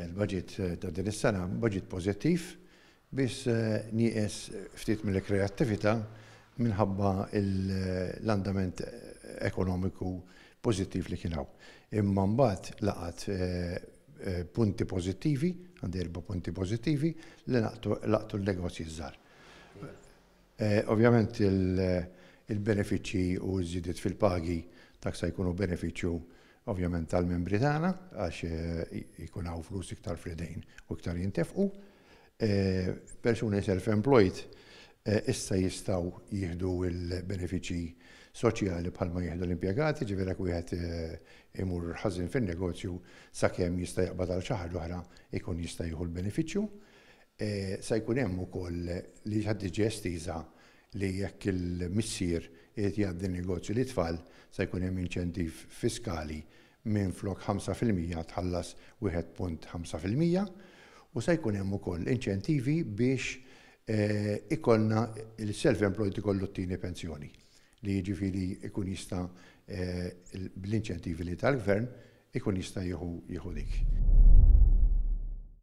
il-budget eh, ta' din is-sena budget pożittiv biss eh, nieqes ftit mill-kreattività minħabba l-andament eh, ekonomiku pożittiv li hawn. Imma mbagħad laqat punti pożittivi, għandi erba punti pożittivi, li laqtu l-negozji żgħar. Ovvjament il-benefiċċji u żidiet fil-pagi taksa jkunu benefiċċju ovvjament tal-membri tagħna għax eh, ikun hawn flus iktar fredejn u iktar jintefqu. Eh, persuni self-employed eh, issa jistgħu jieħdu l-benefiċċji soċjali bħalma jieħdu l-impjegati, ġifiera wieħed imur ħażin fin negozju sakemm jista' jaqbad għal ħaġa oħra ikun jista' jieħu l-benefiċċju. Sa jkun hemm ukoll li ħaddi ġestiża li jekk il-missier qed jgħaddi negozju li tfal se jkun hemm inċentiv fiskali minn flok 5% tħallas 1.5% u se jkun hemm ukoll inċentivi biex e, ikollna il-self-employed ikollu t-tieni pensjoni li jiġifieri ikun jista' bl-inċentivi e, li tal-gvern ikun jista' jieħu dik.